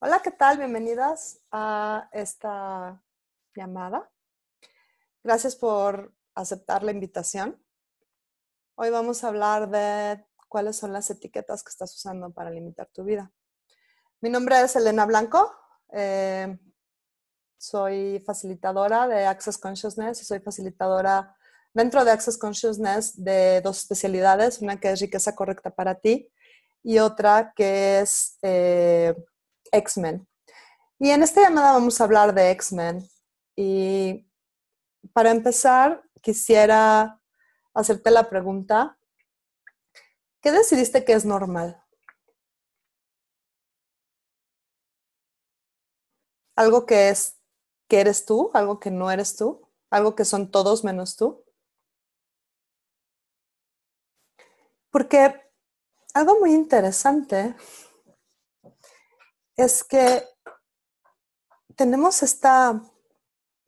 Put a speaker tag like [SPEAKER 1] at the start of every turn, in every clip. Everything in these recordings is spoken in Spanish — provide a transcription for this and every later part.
[SPEAKER 1] Hola, ¿qué tal? Bienvenidas a esta llamada. Gracias por aceptar la invitación. Hoy vamos a hablar de cuáles son las etiquetas que estás usando para limitar tu vida. Mi nombre es Elena Blanco. Eh, soy facilitadora de Access Consciousness soy facilitadora dentro de Access Consciousness de dos especialidades, una que es riqueza correcta para ti y otra que es eh, X-Men. Y en esta llamada vamos a hablar de X-Men. Y para empezar, quisiera hacerte la pregunta, ¿qué decidiste que es normal? ¿Algo que es que eres tú, algo que no eres tú, algo que son todos menos tú? Porque algo muy interesante es que tenemos esta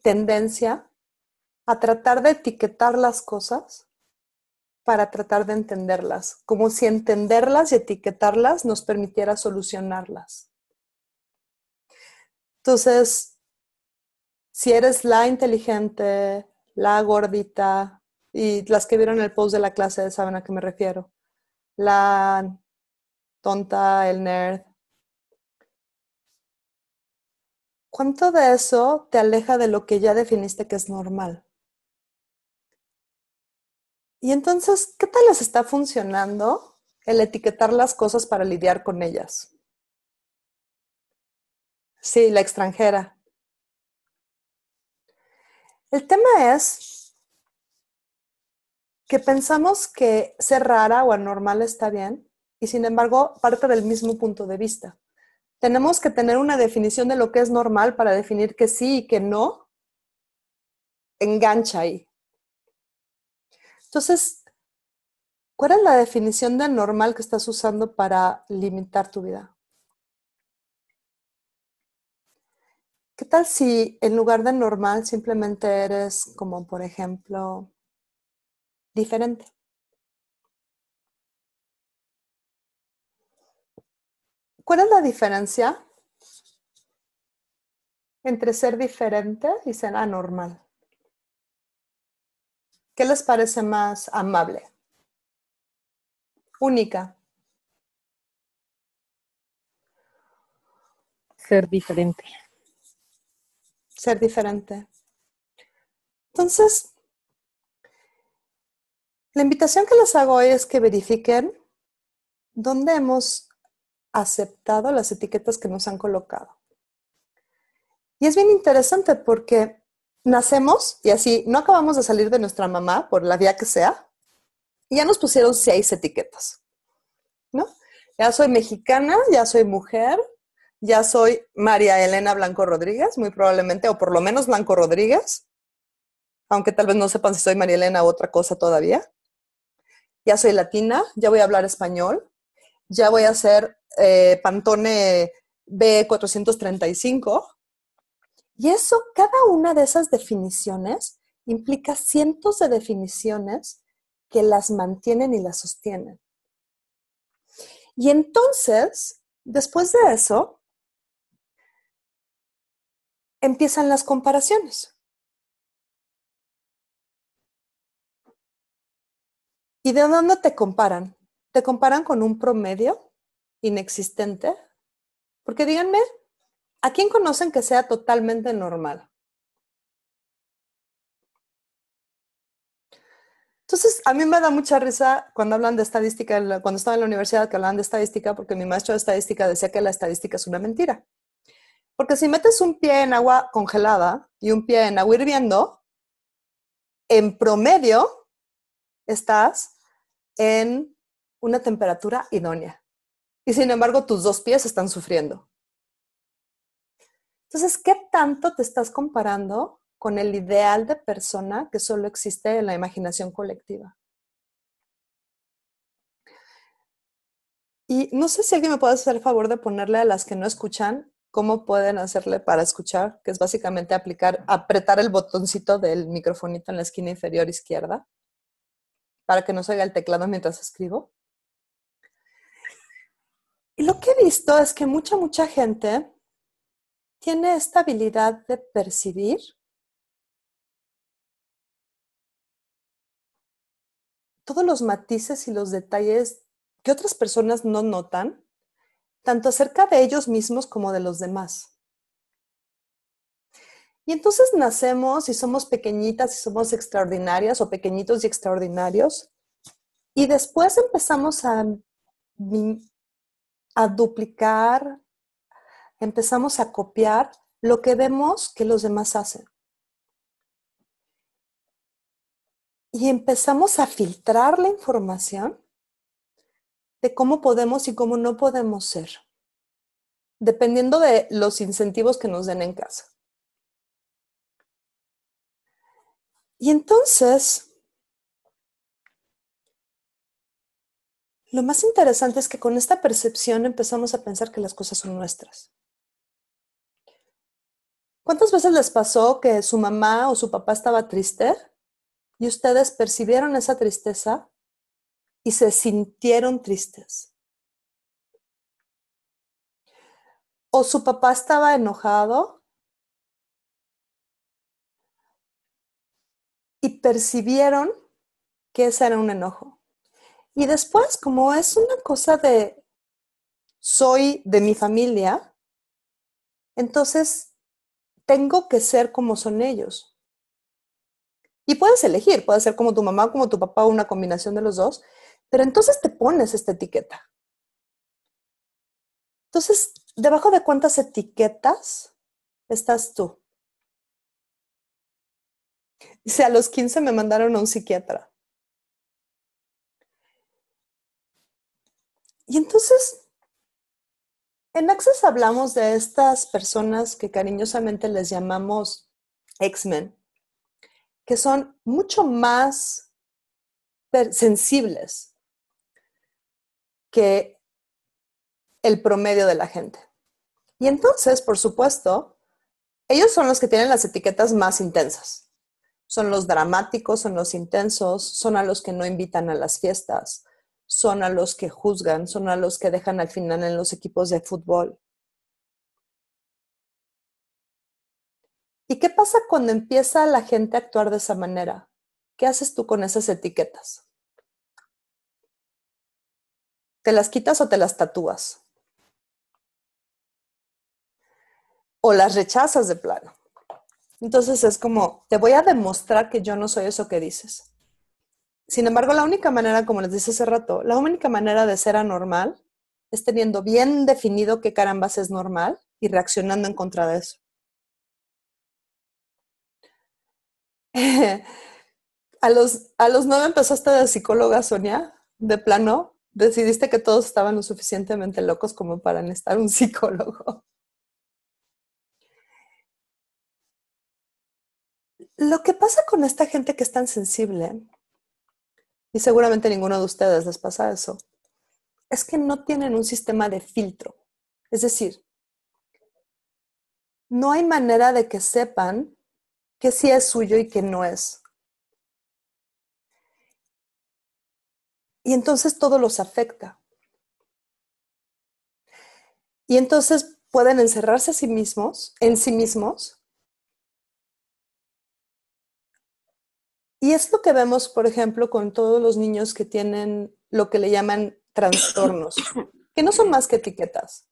[SPEAKER 1] tendencia a tratar de etiquetar las cosas para tratar de entenderlas, como si entenderlas y etiquetarlas nos permitiera solucionarlas. Entonces, si eres la inteligente, la gordita, y las que vieron el post de la clase saben a qué me refiero, la tonta, el nerd, ¿Cuánto de eso te aleja de lo que ya definiste que es normal? Y entonces, ¿qué tal les está funcionando el etiquetar las cosas para lidiar con ellas? Sí, la extranjera. El tema es que pensamos que ser rara o anormal está bien y sin embargo parte del mismo punto de vista. ¿Tenemos que tener una definición de lo que es normal para definir que sí y que no? Engancha ahí. Entonces, ¿cuál es la definición de normal que estás usando para limitar tu vida? ¿Qué tal si en lugar de normal simplemente eres como, por ejemplo, diferente? ¿Cuál es la diferencia entre ser diferente y ser anormal? ¿Qué les parece más amable? Única. Ser diferente. Ser diferente. Entonces, la invitación que les hago hoy es que verifiquen dónde hemos aceptado las etiquetas que nos han colocado. Y es bien interesante porque nacemos y así no acabamos de salir de nuestra mamá por la vía que sea, y ya nos pusieron seis etiquetas, ¿no? Ya soy mexicana, ya soy mujer, ya soy María Elena Blanco Rodríguez, muy probablemente, o por lo menos Blanco Rodríguez, aunque tal vez no sepan si soy María Elena o otra cosa todavía. Ya soy latina, ya voy a hablar español, ya voy a ser eh, Pantone B435. Y eso, cada una de esas definiciones implica cientos de definiciones que las mantienen y las sostienen. Y entonces, después de eso, empiezan las comparaciones. ¿Y de dónde te comparan? Te comparan con un promedio inexistente? Porque díganme, ¿a quién conocen que sea totalmente normal? Entonces, a mí me da mucha risa cuando hablan de estadística, cuando estaba en la universidad que hablaban de estadística, porque mi maestro de estadística decía que la estadística es una mentira. Porque si metes un pie en agua congelada y un pie en agua hirviendo, en promedio estás en una temperatura idónea y sin embargo tus dos pies están sufriendo. Entonces, ¿qué tanto te estás comparando con el ideal de persona que solo existe en la imaginación colectiva? Y no sé si alguien me puede hacer el favor de ponerle a las que no escuchan cómo pueden hacerle para escuchar, que es básicamente aplicar, apretar el botoncito del microfonito en la esquina inferior izquierda para que no se el teclado mientras escribo lo que he visto es que mucha, mucha gente tiene esta habilidad de percibir todos los matices y los detalles que otras personas no notan, tanto acerca de ellos mismos como de los demás. Y entonces nacemos y somos pequeñitas y somos extraordinarias o pequeñitos y extraordinarios. Y después empezamos a a duplicar, empezamos a copiar lo que vemos que los demás hacen. Y empezamos a filtrar la información de cómo podemos y cómo no podemos ser, dependiendo de los incentivos que nos den en casa. Y entonces, Lo más interesante es que con esta percepción empezamos a pensar que las cosas son nuestras. ¿Cuántas veces les pasó que su mamá o su papá estaba triste y ustedes percibieron esa tristeza y se sintieron tristes? ¿O su papá estaba enojado y percibieron que ese era un enojo? Y después, como es una cosa de soy de mi familia, entonces tengo que ser como son ellos. Y puedes elegir, puedes ser como tu mamá, como tu papá, una combinación de los dos, pero entonces te pones esta etiqueta. Entonces, ¿debajo de cuántas etiquetas estás tú? Dice, a los 15 me mandaron a un psiquiatra. Y entonces, en Access hablamos de estas personas que cariñosamente les llamamos X-Men, que son mucho más sensibles que el promedio de la gente. Y entonces, por supuesto, ellos son los que tienen las etiquetas más intensas. Son los dramáticos, son los intensos, son a los que no invitan a las fiestas, son a los que juzgan, son a los que dejan al final en los equipos de fútbol. ¿Y qué pasa cuando empieza la gente a actuar de esa manera? ¿Qué haces tú con esas etiquetas? ¿Te las quitas o te las tatúas? ¿O las rechazas de plano? Entonces es como, te voy a demostrar que yo no soy eso que dices. Sin embargo, la única manera, como les dije hace rato, la única manera de ser anormal es teniendo bien definido qué carambas es normal y reaccionando en contra de eso. a, los, a los nueve empezaste de psicóloga, Sonia, de plano. Decidiste que todos estaban lo suficientemente locos como para necesitar un psicólogo. Lo que pasa con esta gente que es tan sensible y seguramente ninguno de ustedes les pasa eso, es que no tienen un sistema de filtro. Es decir, no hay manera de que sepan que sí es suyo y que no es. Y entonces todo los afecta. Y entonces pueden encerrarse a sí mismos, en sí mismos, Y es lo que vemos, por ejemplo, con todos los niños que tienen lo que le llaman trastornos, que no son más que etiquetas.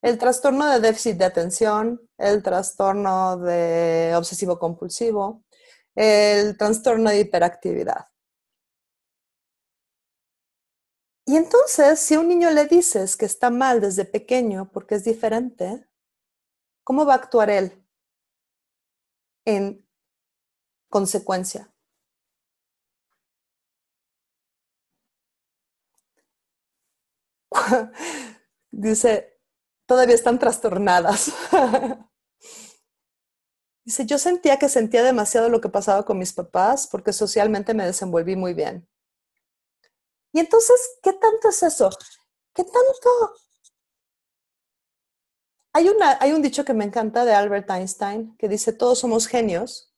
[SPEAKER 1] El trastorno de déficit de atención, el trastorno de obsesivo compulsivo, el trastorno de hiperactividad. Y entonces, si a un niño le dices que está mal desde pequeño porque es diferente, ¿cómo va a actuar él en consecuencia dice, todavía están trastornadas. dice, yo sentía que sentía demasiado lo que pasaba con mis papás porque socialmente me desenvolví muy bien. Y entonces, ¿qué tanto es eso? ¿Qué tanto? Hay, hay un dicho que me encanta de Albert Einstein que dice, todos somos genios,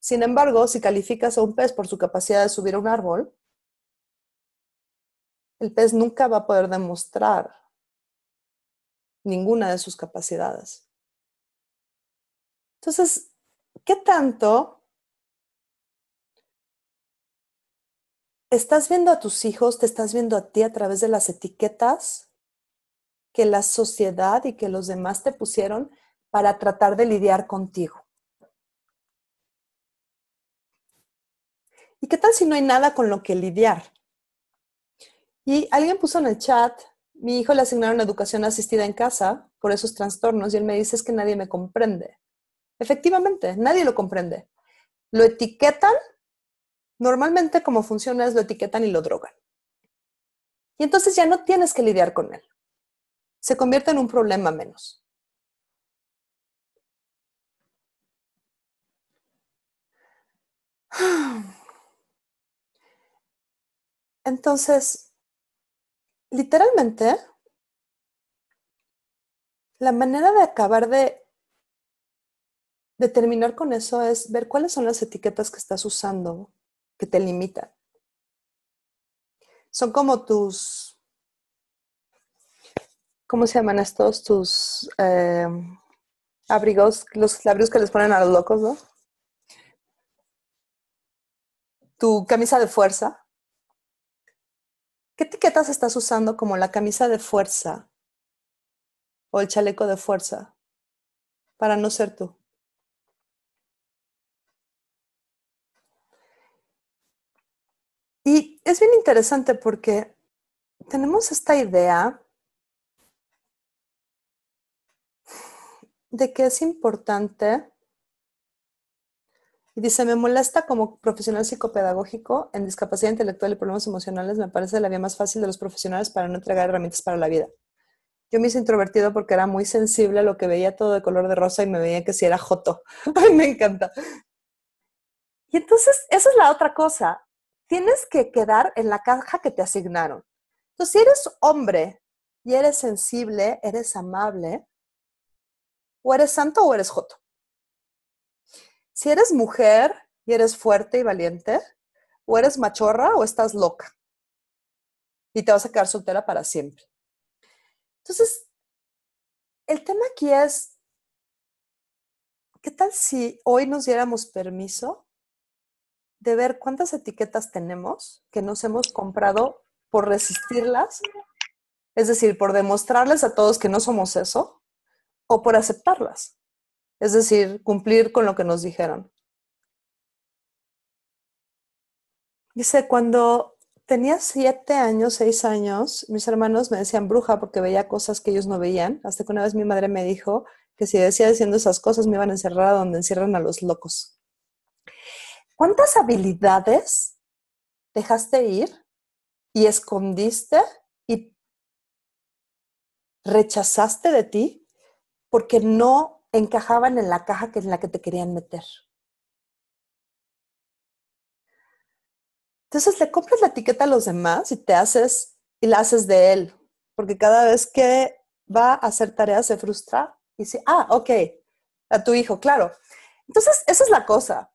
[SPEAKER 1] sin embargo, si calificas a un pez por su capacidad de subir a un árbol, el pez nunca va a poder demostrar ninguna de sus capacidades. Entonces, ¿qué tanto estás viendo a tus hijos, te estás viendo a ti a través de las etiquetas que la sociedad y que los demás te pusieron para tratar de lidiar contigo? ¿Y qué tal si no hay nada con lo que lidiar? Y alguien puso en el chat, mi hijo le asignaron educación asistida en casa por esos trastornos y él me dice es que nadie me comprende. Efectivamente, nadie lo comprende. Lo etiquetan, normalmente como funciona es lo etiquetan y lo drogan. Y entonces ya no tienes que lidiar con él. Se convierte en un problema menos. Entonces, literalmente, la manera de acabar de, terminar con eso es ver cuáles son las etiquetas que estás usando que te limitan. Son como tus, ¿cómo se llaman estos? Tus eh, abrigos, los abrigos que les ponen a los locos, ¿no? Tu camisa de fuerza. ¿Qué etiquetas estás usando como la camisa de fuerza o el chaleco de fuerza para no ser tú? Y es bien interesante porque tenemos esta idea de que es importante y dice, me molesta como profesional psicopedagógico en discapacidad intelectual y problemas emocionales, me parece la vía más fácil de los profesionales para no entregar herramientas para la vida. Yo me hice introvertido porque era muy sensible a lo que veía todo de color de rosa y me veía que si era joto. Ay, me encanta. Y entonces, esa es la otra cosa. Tienes que quedar en la caja que te asignaron. Entonces, si eres hombre y eres sensible, eres amable, o eres santo o eres joto si eres mujer y eres fuerte y valiente, o eres machorra o estás loca y te vas a quedar soltera para siempre. Entonces, el tema aquí es, ¿qué tal si hoy nos diéramos permiso de ver cuántas etiquetas tenemos que nos hemos comprado por resistirlas? Es decir, por demostrarles a todos que no somos eso o por aceptarlas. Es decir, cumplir con lo que nos dijeron. Dice, cuando tenía siete años, seis años, mis hermanos me decían bruja porque veía cosas que ellos no veían, hasta que una vez mi madre me dijo que si decía diciendo esas cosas me iban a encerrar donde encierran a los locos. ¿Cuántas habilidades dejaste ir y escondiste y rechazaste de ti porque no encajaban en la caja que en la que te querían meter. Entonces le compras la etiqueta a los demás y te haces y la haces de él, porque cada vez que va a hacer tareas se frustra y dice, ah, ok, a tu hijo, claro. Entonces, esa es la cosa.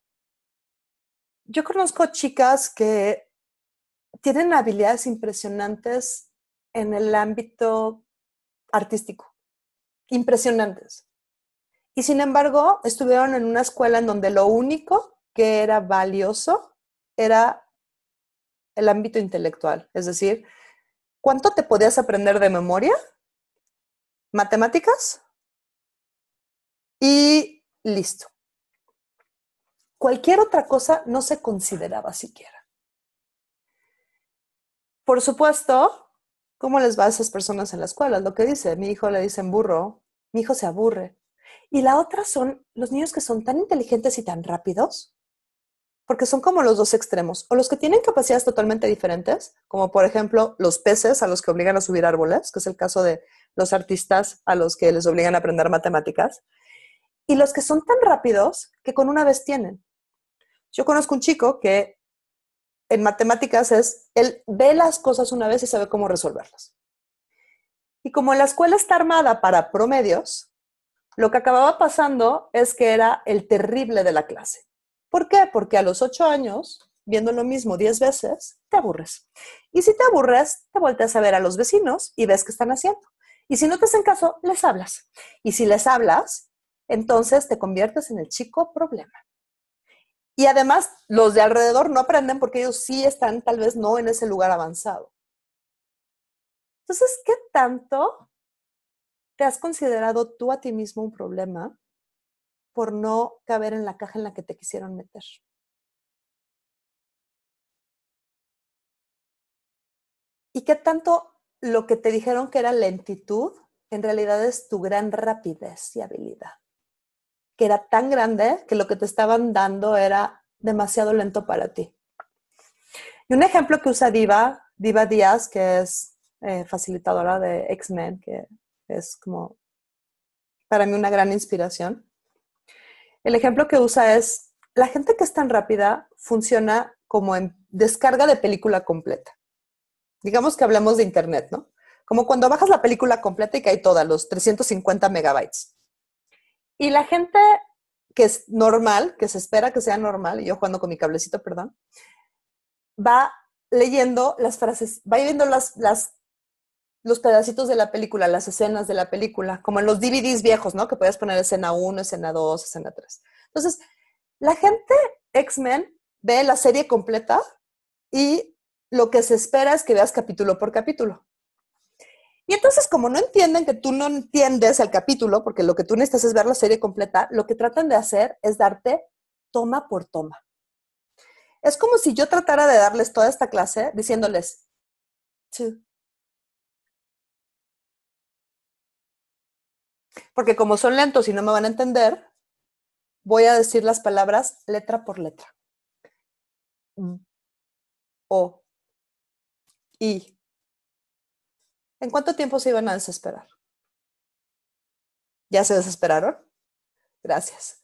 [SPEAKER 1] Yo conozco chicas que tienen habilidades impresionantes en el ámbito artístico, impresionantes. Y sin embargo, estuvieron en una escuela en donde lo único que era valioso era el ámbito intelectual. Es decir, ¿cuánto te podías aprender de memoria? Matemáticas. Y listo. Cualquier otra cosa no se consideraba siquiera. Por supuesto, ¿cómo les va a esas personas en la escuela? Lo que dice, mi hijo le dicen burro, mi hijo se aburre, y la otra son los niños que son tan inteligentes y tan rápidos, porque son como los dos extremos, o los que tienen capacidades totalmente diferentes, como por ejemplo los peces a los que obligan a subir árboles, que es el caso de los artistas a los que les obligan a aprender matemáticas, y los que son tan rápidos que con una vez tienen. Yo conozco un chico que en matemáticas es, él ve las cosas una vez y sabe cómo resolverlas. Y como la escuela está armada para promedios, lo que acababa pasando es que era el terrible de la clase. ¿Por qué? Porque a los ocho años, viendo lo mismo diez veces, te aburres. Y si te aburres, te volteas a ver a los vecinos y ves qué están haciendo. Y si no te hacen caso, les hablas. Y si les hablas, entonces te conviertes en el chico problema. Y además, los de alrededor no aprenden porque ellos sí están tal vez no en ese lugar avanzado. Entonces, ¿qué tanto ¿Te has considerado tú a ti mismo un problema por no caber en la caja en la que te quisieron meter? ¿Y qué tanto lo que te dijeron que era lentitud en realidad es tu gran rapidez y habilidad? Que era tan grande que lo que te estaban dando era demasiado lento para ti. Y un ejemplo que usa Diva, Diva Díaz, que es eh, facilitadora de X-Men, que es como para mí una gran inspiración. El ejemplo que usa es, la gente que es tan rápida funciona como en descarga de película completa. Digamos que hablamos de Internet, ¿no? Como cuando bajas la película completa y cae toda, los 350 megabytes. Y la gente que es normal, que se espera que sea normal, yo jugando con mi cablecito, perdón, va leyendo las frases, va viendo las, las los pedacitos de la película, las escenas de la película, como en los DVDs viejos, ¿no? Que podías poner escena 1, escena 2, escena 3. Entonces, la gente X-Men ve la serie completa y lo que se espera es que veas capítulo por capítulo. Y entonces, como no entienden que tú no entiendes el capítulo, porque lo que tú necesitas es ver la serie completa, lo que tratan de hacer es darte toma por toma. Es como si yo tratara de darles toda esta clase diciéndoles, porque como son lentos y no me van a entender, voy a decir las palabras letra por letra. O. I. ¿En cuánto tiempo se iban a desesperar? ¿Ya se desesperaron? Gracias.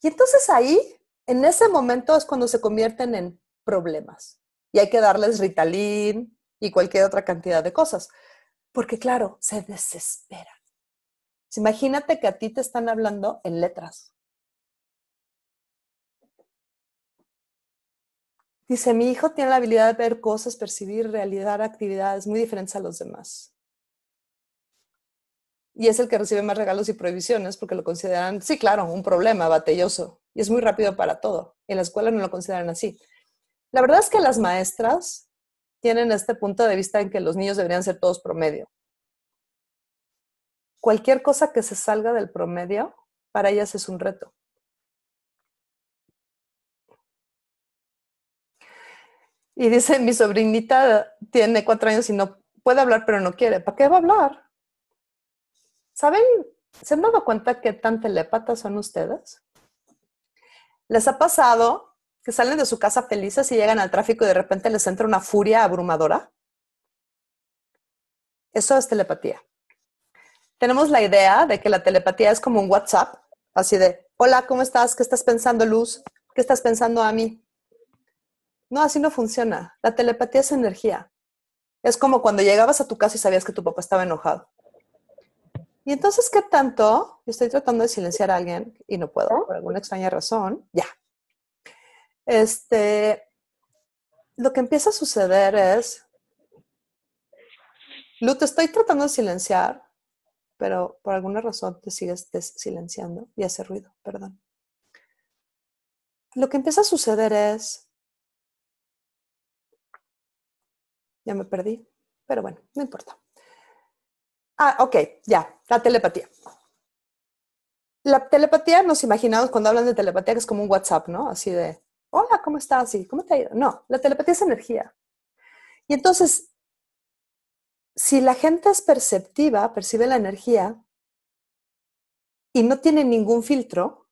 [SPEAKER 1] Y entonces ahí, en ese momento es cuando se convierten en problemas. Y hay que darles Ritalin y cualquier otra cantidad de cosas. Porque claro, se desesperan. Pues, imagínate que a ti te están hablando en letras. Dice, mi hijo tiene la habilidad de ver cosas, percibir, realidad, actividades muy diferentes a los demás. Y es el que recibe más regalos y prohibiciones porque lo consideran, sí, claro, un problema batelloso. Y es muy rápido para todo. En la escuela no lo consideran así. La verdad es que las maestras tienen este punto de vista en que los niños deberían ser todos promedio cualquier cosa que se salga del promedio, para ellas es un reto. Y dice, mi sobrinita tiene cuatro años y no puede hablar, pero no quiere. ¿Para qué va a hablar? ¿Saben? ¿Se han dado cuenta qué tan telepatas son ustedes? ¿Les ha pasado que salen de su casa felices y llegan al tráfico y de repente les entra una furia abrumadora? Eso es telepatía tenemos la idea de que la telepatía es como un WhatsApp, así de, hola, ¿cómo estás? ¿Qué estás pensando, Luz? ¿Qué estás pensando a mí? No, así no funciona. La telepatía es energía. Es como cuando llegabas a tu casa y sabías que tu papá estaba enojado. Y entonces, ¿qué tanto? Estoy tratando de silenciar a alguien y no puedo, por alguna extraña razón. Ya. Este, lo que empieza a suceder es, Luz, te estoy tratando de silenciar, pero por alguna razón te sigues silenciando y hace ruido, perdón. Lo que empieza a suceder es... Ya me perdí, pero bueno, no importa. Ah, ok, ya, la telepatía. La telepatía nos imaginamos cuando hablan de telepatía que es como un WhatsApp, ¿no? Así de, hola, ¿cómo estás? ¿Cómo te ha ido? No, la telepatía es energía. Y entonces si la gente es perceptiva, percibe la energía y no tiene ningún filtro,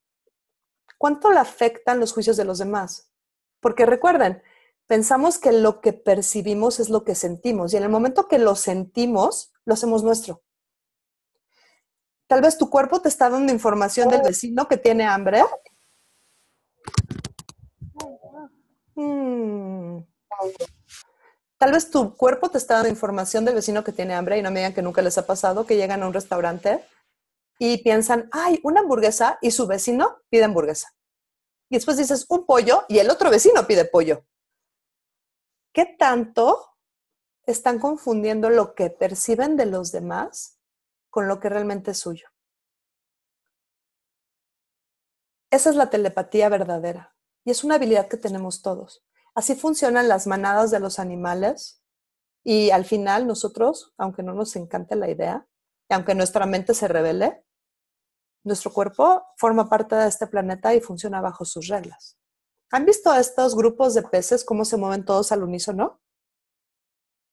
[SPEAKER 1] ¿cuánto le afectan los juicios de los demás? Porque recuerden, pensamos que lo que percibimos es lo que sentimos y en el momento que lo sentimos, lo hacemos nuestro. Tal vez tu cuerpo te está dando información del vecino que tiene hambre. Mm. Tal vez tu cuerpo te está dando información del vecino que tiene hambre y no me digan que nunca les ha pasado que llegan a un restaurante y piensan, ay, una hamburguesa y su vecino pide hamburguesa. Y después dices, un pollo y el otro vecino pide pollo. ¿Qué tanto están confundiendo lo que perciben de los demás con lo que realmente es suyo? Esa es la telepatía verdadera y es una habilidad que tenemos todos. Así funcionan las manadas de los animales y al final nosotros, aunque no nos encante la idea, y aunque nuestra mente se revele, nuestro cuerpo forma parte de este planeta y funciona bajo sus reglas. ¿Han visto a estos grupos de peces cómo se mueven todos al unísono?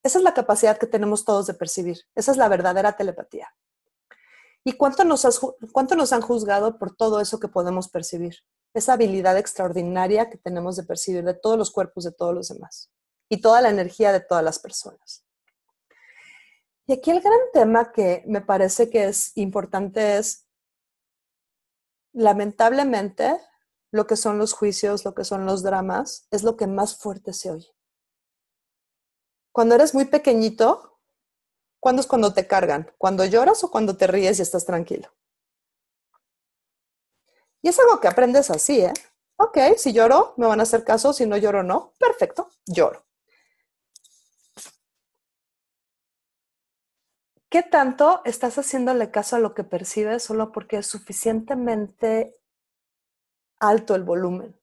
[SPEAKER 1] Esa es la capacidad que tenemos todos de percibir. Esa es la verdadera telepatía. ¿Y cuánto nos, cuánto nos han juzgado por todo eso que podemos percibir? esa habilidad extraordinaria que tenemos de percibir de todos los cuerpos de todos los demás y toda la energía de todas las personas. Y aquí el gran tema que me parece que es importante es, lamentablemente, lo que son los juicios, lo que son los dramas, es lo que más fuerte se oye. Cuando eres muy pequeñito, ¿cuándo es cuando te cargan? ¿Cuando lloras o cuando te ríes y estás tranquilo? Y es algo que aprendes así, ¿eh? Ok, si lloro, me van a hacer caso, si no lloro, no. Perfecto, lloro. ¿Qué tanto estás haciéndole caso a lo que percibes solo porque es suficientemente alto el volumen?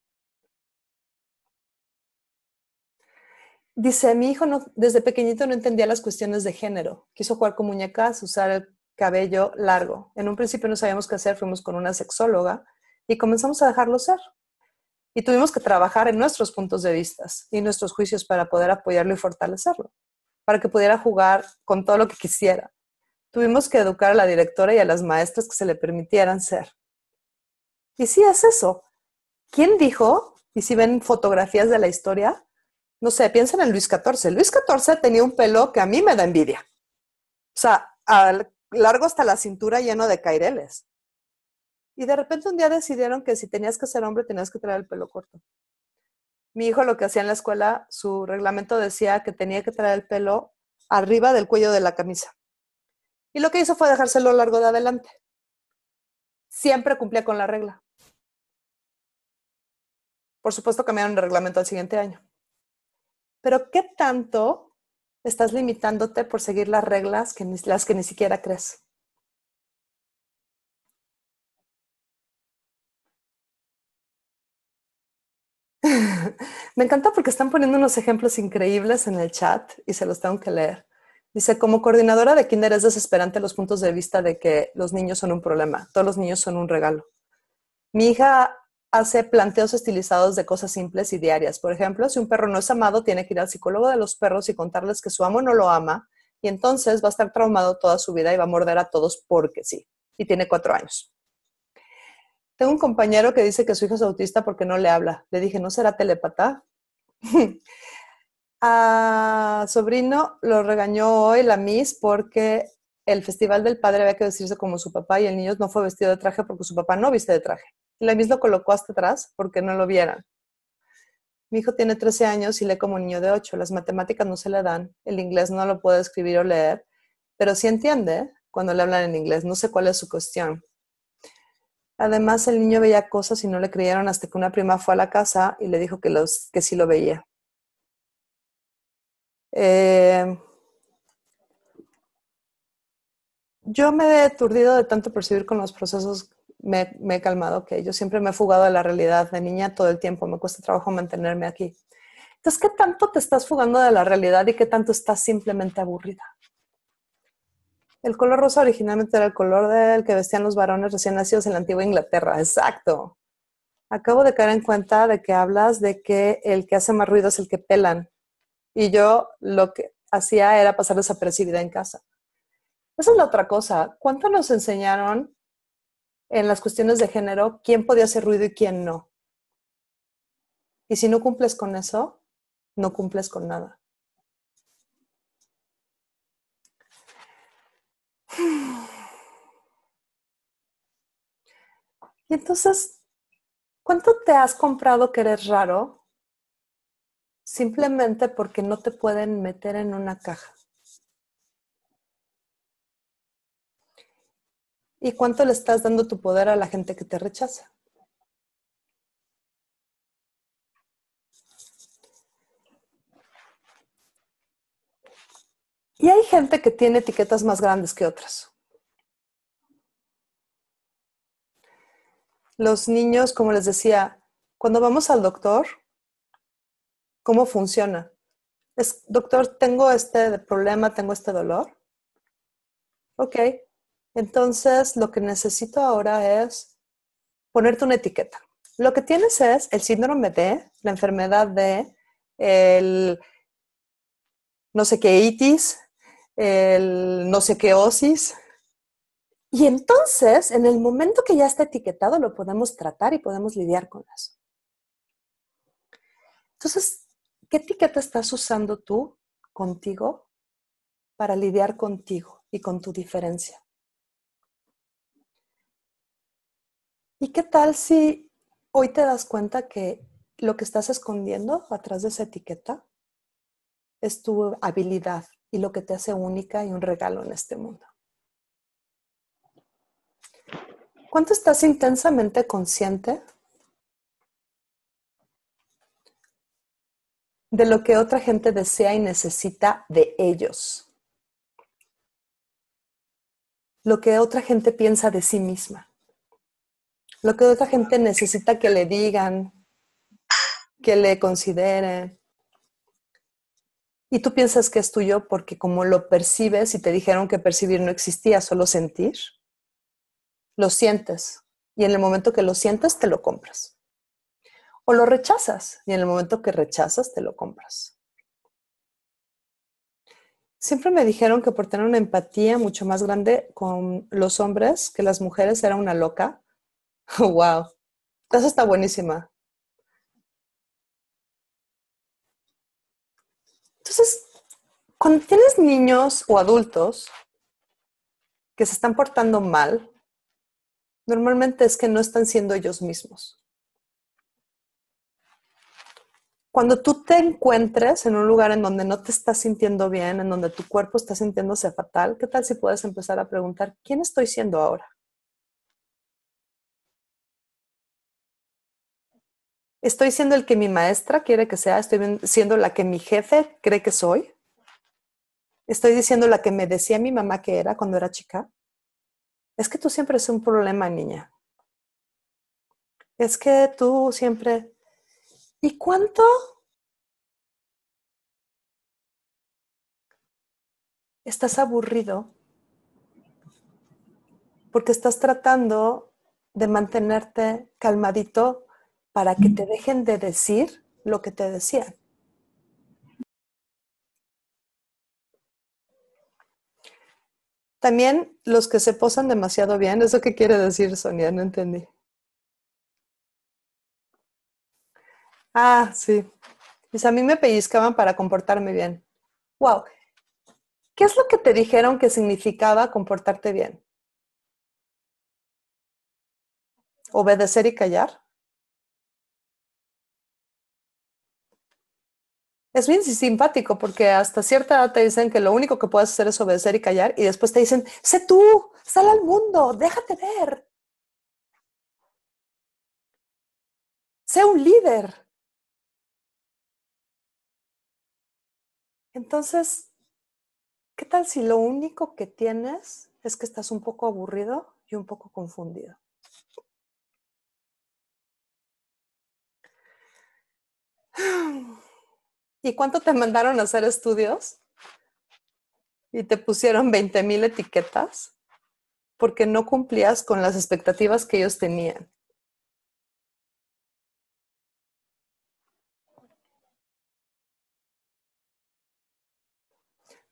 [SPEAKER 1] Dice, mi hijo desde pequeñito no entendía las cuestiones de género. Quiso jugar con muñecas, usar el cabello largo. En un principio no sabíamos qué hacer, fuimos con una sexóloga y comenzamos a dejarlo ser. Y tuvimos que trabajar en nuestros puntos de vista y nuestros juicios para poder apoyarlo y fortalecerlo, para que pudiera jugar con todo lo que quisiera. Tuvimos que educar a la directora y a las maestras que se le permitieran ser. Y sí, es eso. ¿Quién dijo? Y si ven fotografías de la historia, no sé, piensen en Luis XIV. Luis XIV tenía un pelo que a mí me da envidia. O sea, largo hasta la cintura lleno de caireles. Y de repente un día decidieron que si tenías que ser hombre tenías que traer el pelo corto. Mi hijo lo que hacía en la escuela, su reglamento decía que tenía que traer el pelo arriba del cuello de la camisa. Y lo que hizo fue dejárselo largo de adelante. Siempre cumplía con la regla. Por supuesto, cambiaron el reglamento al siguiente año. Pero ¿qué tanto estás limitándote por seguir las reglas que ni, las que ni siquiera crees? Me encanta porque están poniendo unos ejemplos increíbles en el chat y se los tengo que leer. Dice, como coordinadora de kinder es desesperante los puntos de vista de que los niños son un problema, todos los niños son un regalo. Mi hija hace planteos estilizados de cosas simples y diarias. Por ejemplo, si un perro no es amado, tiene que ir al psicólogo de los perros y contarles que su amo no lo ama y entonces va a estar traumado toda su vida y va a morder a todos porque sí. Y tiene cuatro años. Tengo un compañero que dice que su hijo es autista porque no le habla. Le dije, ¿no será telepata? a sobrino lo regañó hoy la Miss porque el Festival del Padre había que vestirse como su papá y el niño no fue vestido de traje porque su papá no viste de traje. La Miss lo colocó hasta atrás porque no lo vieran. Mi hijo tiene 13 años y lee como niño de 8. Las matemáticas no se le dan, el inglés no lo puede escribir o leer, pero sí entiende cuando le hablan en inglés. No sé cuál es su cuestión. Además, el niño veía cosas y no le creyeron hasta que una prima fue a la casa y le dijo que, que sí lo veía. Eh, yo me he aturdido de tanto percibir con los procesos, me, me he calmado, que yo siempre me he fugado de la realidad de niña todo el tiempo, me cuesta trabajo mantenerme aquí. Entonces, ¿qué tanto te estás fugando de la realidad y qué tanto estás simplemente aburrida? El color rosa originalmente era el color del que vestían los varones recién nacidos en la antigua Inglaterra. Exacto. Acabo de caer en cuenta de que hablas de que el que hace más ruido es el que pelan. Y yo lo que hacía era pasar desapercibida en casa. Esa es la otra cosa. ¿Cuánto nos enseñaron en las cuestiones de género quién podía hacer ruido y quién no? Y si no cumples con eso, no cumples con nada. Y entonces, ¿cuánto te has comprado que eres raro? Simplemente porque no te pueden meter en una caja. ¿Y cuánto le estás dando tu poder a la gente que te rechaza? Y hay gente que tiene etiquetas más grandes que otras. Los niños, como les decía, cuando vamos al doctor, ¿cómo funciona? Es, doctor, tengo este problema, tengo este dolor. Ok, entonces lo que necesito ahora es ponerte una etiqueta. Lo que tienes es el síndrome de, la enfermedad de, el no sé qué itis, el no sé qué osis. Y entonces, en el momento que ya está etiquetado, lo podemos tratar y podemos lidiar con eso. Entonces, ¿qué etiqueta estás usando tú contigo para lidiar contigo y con tu diferencia? ¿Y qué tal si hoy te das cuenta que lo que estás escondiendo atrás de esa etiqueta es tu habilidad y lo que te hace única y un regalo en este mundo. ¿Cuánto estás intensamente consciente de lo que otra gente desea y necesita de ellos? Lo que otra gente piensa de sí misma. Lo que otra gente necesita que le digan, que le consideren, y tú piensas que es tuyo porque como lo percibes y te dijeron que percibir no existía, solo sentir, lo sientes. Y en el momento que lo sientes, te lo compras. O lo rechazas. Y en el momento que rechazas, te lo compras. Siempre me dijeron que por tener una empatía mucho más grande con los hombres que las mujeres era una loca. ¡Wow! Eso está buenísima. Entonces, cuando tienes niños o adultos que se están portando mal, normalmente es que no están siendo ellos mismos. Cuando tú te encuentres en un lugar en donde no te estás sintiendo bien, en donde tu cuerpo está sintiéndose fatal, ¿qué tal si puedes empezar a preguntar, ¿quién estoy siendo ahora? ¿Estoy siendo el que mi maestra quiere que sea? ¿Estoy siendo la que mi jefe cree que soy? ¿Estoy diciendo la que me decía mi mamá que era cuando era chica? Es que tú siempre es un problema, niña. Es que tú siempre... ¿Y cuánto? Estás aburrido porque estás tratando de mantenerte calmadito para que te dejen de decir lo que te decían. También los que se posan demasiado bien, ¿eso qué quiere decir, Sonia? No entendí. Ah, sí. Pues a mí me pellizcaban para comportarme bien. Wow. ¿Qué es lo que te dijeron que significaba comportarte bien? ¿Obedecer y callar? Es bien simpático porque hasta cierta edad te dicen que lo único que puedes hacer es obedecer y callar y después te dicen, sé tú, sal al mundo, déjate ver. Sé un líder. Entonces, ¿qué tal si lo único que tienes es que estás un poco aburrido y un poco confundido? ¿Y cuánto te mandaron a hacer estudios? Y te pusieron 20 mil etiquetas porque no cumplías con las expectativas que ellos tenían.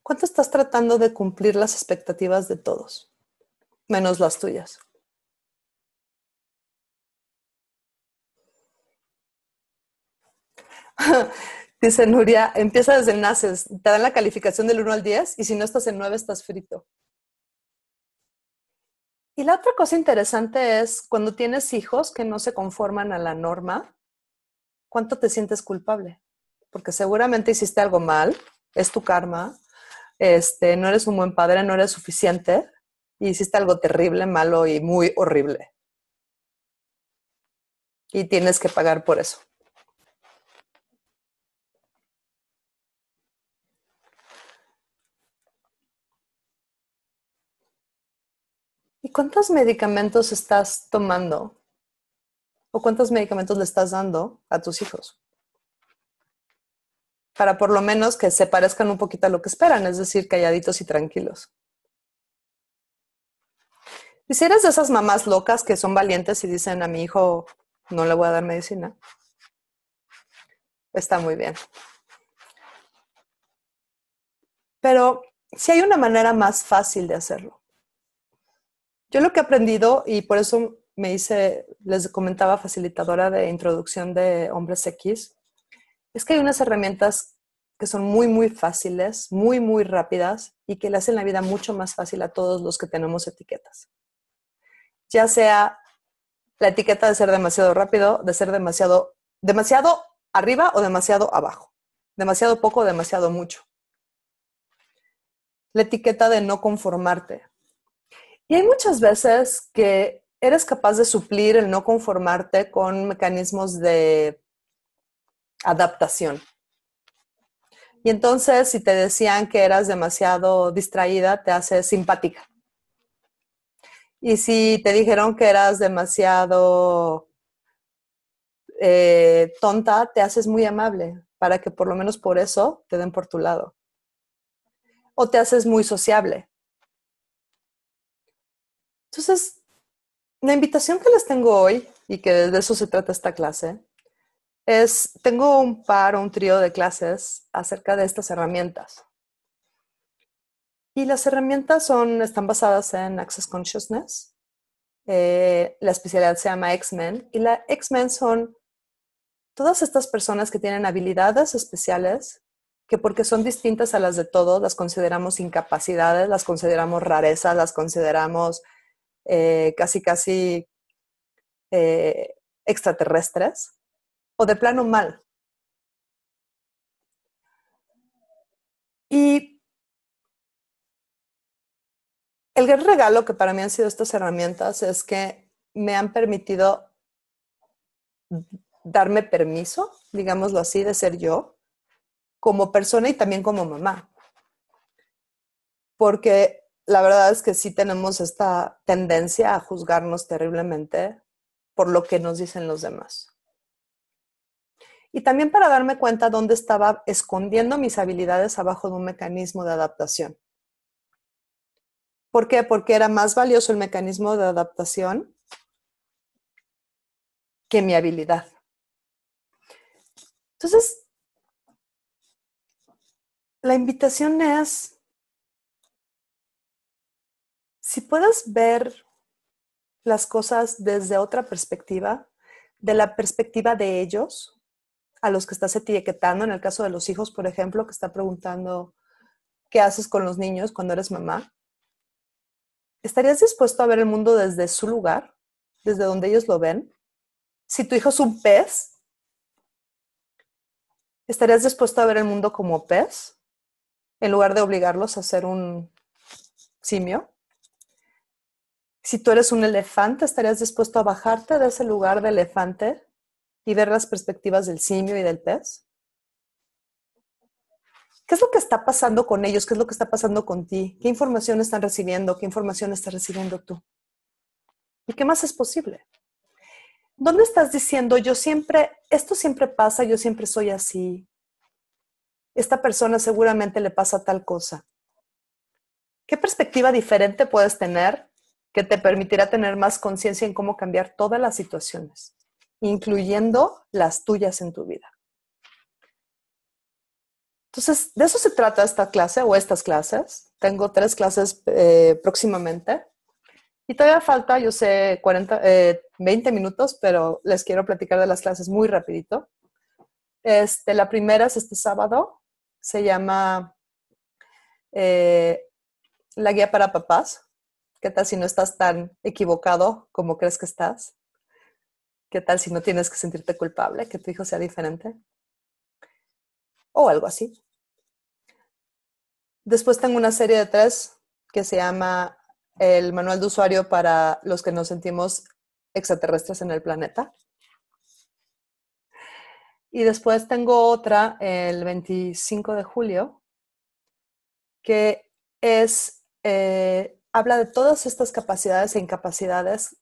[SPEAKER 1] ¿Cuánto estás tratando de cumplir las expectativas de todos, menos las tuyas? Dice Nuria, empieza desde el NACES, te dan la calificación del 1 al 10 y si no estás en 9 estás frito. Y la otra cosa interesante es cuando tienes hijos que no se conforman a la norma, ¿cuánto te sientes culpable? Porque seguramente hiciste algo mal, es tu karma, este, no eres un buen padre, no eres suficiente y hiciste algo terrible, malo y muy horrible. Y tienes que pagar por eso. cuántos medicamentos estás tomando? ¿O cuántos medicamentos le estás dando a tus hijos? Para por lo menos que se parezcan un poquito a lo que esperan, es decir, calladitos y tranquilos. Y si eres de esas mamás locas que son valientes y dicen a mi hijo, no le voy a dar medicina, está muy bien. Pero si hay una manera más fácil de hacerlo. Yo lo que he aprendido, y por eso me hice, les comentaba, facilitadora de introducción de hombres X, es que hay unas herramientas que son muy, muy fáciles, muy, muy rápidas y que le hacen la vida mucho más fácil a todos los que tenemos etiquetas. Ya sea la etiqueta de ser demasiado rápido, de ser demasiado, demasiado arriba o demasiado abajo, demasiado poco o demasiado mucho. La etiqueta de no conformarte, y hay muchas veces que eres capaz de suplir el no conformarte con mecanismos de adaptación. Y entonces, si te decían que eras demasiado distraída, te haces simpática. Y si te dijeron que eras demasiado eh, tonta, te haces muy amable para que por lo menos por eso te den por tu lado. O te haces muy sociable entonces, la invitación que les tengo hoy, y que de eso se trata esta clase, es, tengo un par o un trío de clases acerca de estas herramientas. Y las herramientas son, están basadas en Access Consciousness. Eh, la especialidad se llama X-Men. Y la X-Men son todas estas personas que tienen habilidades especiales que porque son distintas a las de todos, las consideramos incapacidades, las consideramos rarezas, las consideramos eh, casi, casi eh, extraterrestres, o de plano mal. Y el gran regalo que para mí han sido estas herramientas es que me han permitido darme permiso, digámoslo así, de ser yo como persona y también como mamá. Porque la verdad es que sí tenemos esta tendencia a juzgarnos terriblemente por lo que nos dicen los demás. Y también para darme cuenta dónde estaba escondiendo mis habilidades abajo de un mecanismo de adaptación. ¿Por qué? Porque era más valioso el mecanismo de adaptación que mi habilidad. Entonces, la invitación es si puedes ver las cosas desde otra perspectiva, de la perspectiva de ellos, a los que estás etiquetando, en el caso de los hijos, por ejemplo, que está preguntando qué haces con los niños cuando eres mamá, ¿estarías dispuesto a ver el mundo desde su lugar, desde donde ellos lo ven? Si tu hijo es un pez, ¿estarías dispuesto a ver el mundo como pez, en lugar de obligarlos a ser un simio? Si tú eres un elefante, ¿estarías dispuesto a bajarte de ese lugar de elefante y ver las perspectivas del simio y del pez? ¿Qué es lo que está pasando con ellos? ¿Qué es lo que está pasando con ti? ¿Qué información están recibiendo? ¿Qué información estás recibiendo tú? ¿Y qué más es posible? ¿Dónde estás diciendo, yo siempre, esto siempre pasa, yo siempre soy así? Esta persona seguramente le pasa tal cosa. ¿Qué perspectiva diferente puedes tener que te permitirá tener más conciencia en cómo cambiar todas las situaciones, incluyendo las tuyas en tu vida. Entonces, de eso se trata esta clase o estas clases. Tengo tres clases eh, próximamente. Y todavía falta, yo sé, 20 eh, minutos, pero les quiero platicar de las clases muy rapidito. Este, la primera es este sábado. Se llama eh, La Guía para Papás. ¿Qué tal si no estás tan equivocado como crees que estás? ¿Qué tal si no tienes que sentirte culpable, que tu hijo sea diferente? O algo así. Después tengo una serie de tres que se llama el manual de usuario para los que nos sentimos extraterrestres en el planeta. Y después tengo otra el 25 de julio, que es eh, habla de todas estas capacidades e incapacidades,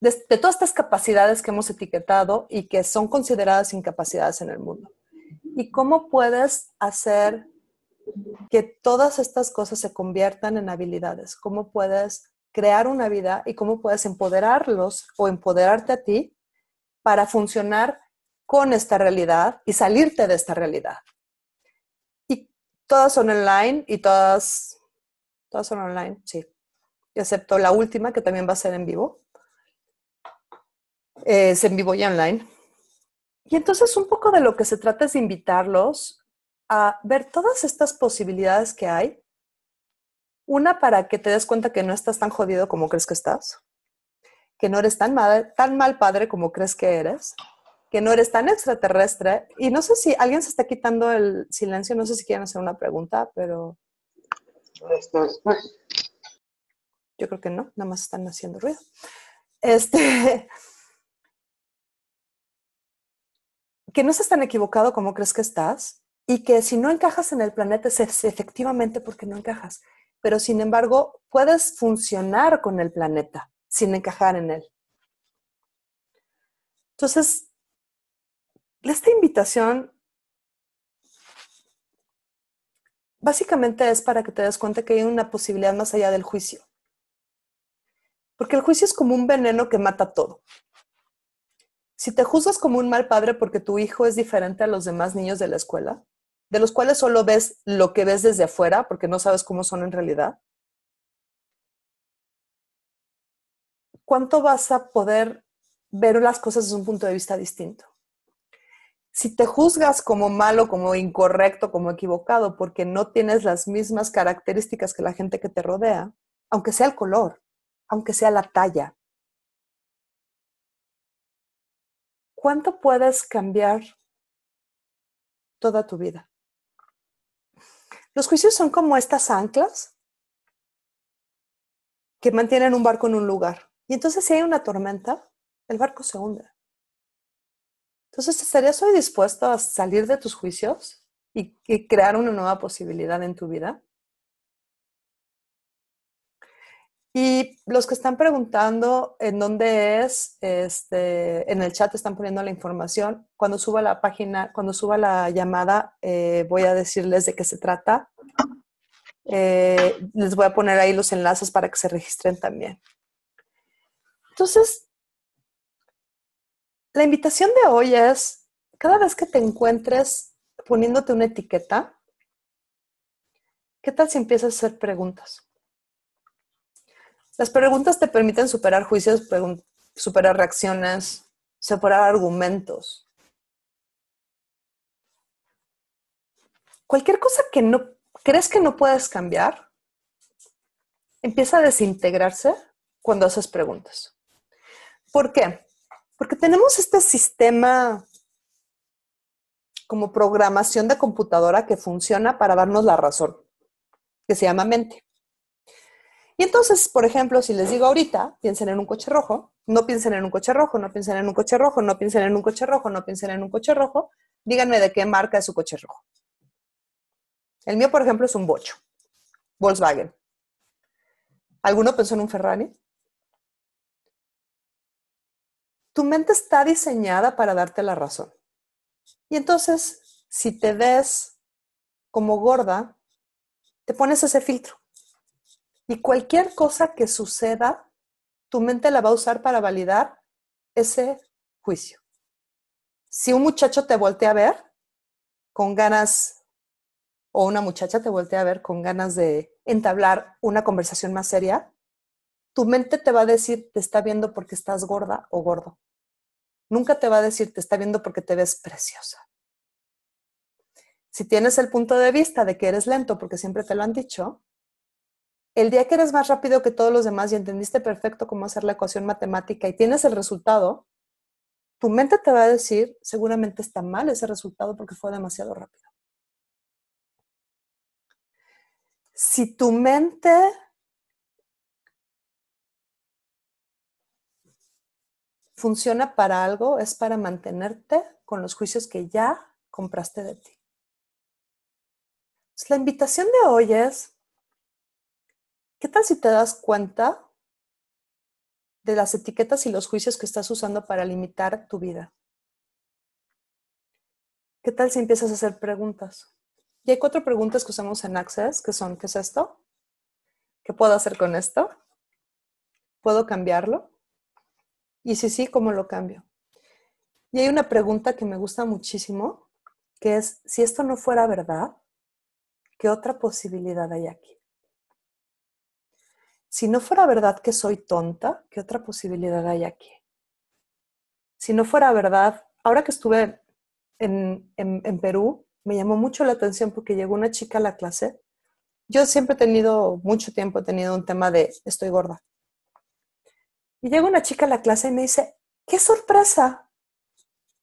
[SPEAKER 1] de, todas estas capacidades que hemos etiquetado y que son consideradas incapacidades en el mundo. ¿Y cómo puedes hacer que todas estas cosas se conviertan en habilidades? ¿Cómo puedes crear una vida y cómo puedes empoderarlos o empoderarte a ti para funcionar con esta realidad y salirte de esta realidad? Y todas son online y todas Todas son online, sí. Excepto la última, que también va a ser en vivo. Eh, es en vivo y online. Y entonces un poco de lo que se trata es de invitarlos a ver todas estas posibilidades que hay. Una para que te des cuenta que no estás tan jodido como crees que estás, que no eres tan mal, tan mal padre como crees que eres, que no eres tan extraterrestre. Y no sé si alguien se está quitando el silencio, no sé si quieren hacer una pregunta, pero... Este, Yo creo que no, nada más están haciendo ruido. Este, que no estás tan equivocado como crees que estás y que si no encajas en el planeta es efectivamente porque no encajas, pero sin embargo puedes funcionar con el planeta sin encajar en él. Entonces, esta invitación básicamente es para que te des cuenta que hay una posibilidad más allá del juicio. Porque el juicio es como un veneno que mata todo. Si te juzgas como un mal padre porque tu hijo es diferente a los demás niños de la escuela, de los cuales solo ves lo que ves desde afuera porque no sabes cómo son en realidad, ¿cuánto vas a poder ver las cosas desde un punto de vista distinto? si te juzgas como malo, como incorrecto, como equivocado, porque no tienes las mismas características que la gente que te rodea, aunque sea el color, aunque sea la talla, ¿cuánto puedes cambiar toda tu vida? Los juicios son como estas anclas que mantienen un barco en un lugar. Y entonces si hay una tormenta, el barco se hunde. Entonces, ¿estarías hoy dispuesto a salir de tus juicios y, crear una nueva posibilidad en tu vida? Y los que están preguntando en dónde es, este, en el chat están poniendo la información. Cuando suba la página, cuando suba la llamada, eh, voy a decirles de qué se trata. Eh, les voy a poner ahí los enlaces para que se registren también. Entonces, la invitación de hoy es, cada vez que te encuentres poniéndote una etiqueta, ¿qué tal si empiezas a hacer preguntas? Las preguntas te permiten superar juicios, superar reacciones, separar argumentos. Cualquier cosa que no crees que no puedes cambiar, empieza a desintegrarse cuando haces preguntas. ¿Por qué? Porque tenemos este sistema como programación de computadora que funciona para darnos la razón, que se llama mente. Y entonces, por ejemplo, si les digo ahorita, piensen en un coche rojo, no piensen en un coche rojo, no piensen en un coche rojo, no piensen en un coche rojo, no piensen en un coche rojo, díganme de qué marca es su coche rojo. El mío, por ejemplo, es un bocho, Volkswagen. ¿Alguno pensó en un Ferrari? tu mente está diseñada para darte la razón. Y entonces, si te ves como gorda, te pones ese filtro. Y cualquier cosa que suceda, tu mente la va a usar para validar ese juicio. Si un muchacho te voltea a ver con ganas, o una muchacha te voltea a ver con ganas de entablar una conversación más seria, tu mente te va a decir, te está viendo porque estás gorda o gordo. Nunca te va a decir, te está viendo porque te ves preciosa. Si tienes el punto de vista de que eres lento porque siempre te lo han dicho, el día que eres más rápido que todos los demás y entendiste perfecto cómo hacer la ecuación matemática y tienes el resultado, tu mente te va a decir, seguramente está mal ese resultado porque fue demasiado rápido. Si tu mente funciona para algo, es para mantenerte con los juicios que ya compraste de ti. la invitación de hoy es, ¿qué tal si te das cuenta de las etiquetas y los juicios que estás usando para limitar tu vida? ¿Qué tal si empiezas a hacer preguntas? Y hay cuatro preguntas que usamos en Access, que son, ¿qué es esto? ¿Qué puedo hacer con esto? ¿Puedo cambiarlo? Y si sí, ¿cómo lo cambio? Y hay una pregunta que me gusta muchísimo, que es, si esto no fuera verdad, ¿qué otra posibilidad hay aquí? Si no fuera verdad que soy tonta, ¿qué otra posibilidad hay aquí? Si no fuera verdad, ahora que estuve en, Perú, me llamó mucho la atención porque llegó una chica a la clase. Yo siempre he tenido, mucho tiempo he tenido un tema de estoy gorda. Y llega una chica a la clase y me dice, ¡qué sorpresa!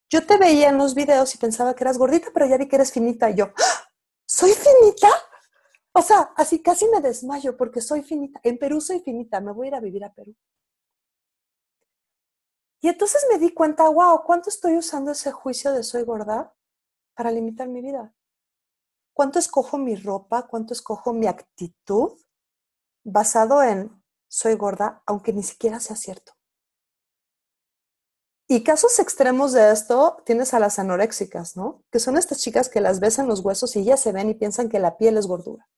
[SPEAKER 1] Yo te veía en los videos y pensaba que eras gordita, pero ya vi que eres finita. Y yo, ¡Ah! ¿soy finita? O sea, así casi me desmayo porque soy finita. En Perú soy finita, me voy a ir a vivir a Perú. Y entonces me di cuenta, wow, ¿cuánto estoy usando ese juicio de soy gorda para limitar mi vida? ¿Cuánto escojo mi ropa? ¿Cuánto escojo mi actitud basado en soy gorda, aunque ni siquiera sea cierto. Y casos extremos de esto tienes a las anoréxicas, ¿no? Que son estas chicas que las besan los huesos y ya se ven y piensan que la piel es gordura.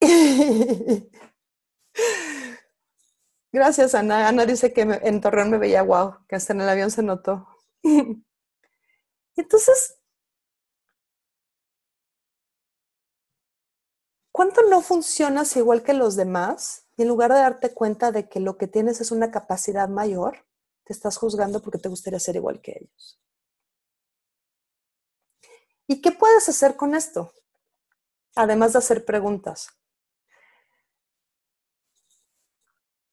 [SPEAKER 1] Gracias, Ana. Ana dice que en Torreón me veía guau, wow, que hasta en el avión se notó. Entonces, ¿cuánto no funcionas igual que los demás? Y en lugar de darte cuenta de que lo que tienes es una capacidad mayor, te estás juzgando porque te gustaría ser igual que ellos. ¿Y qué puedes hacer con esto? Además de hacer preguntas.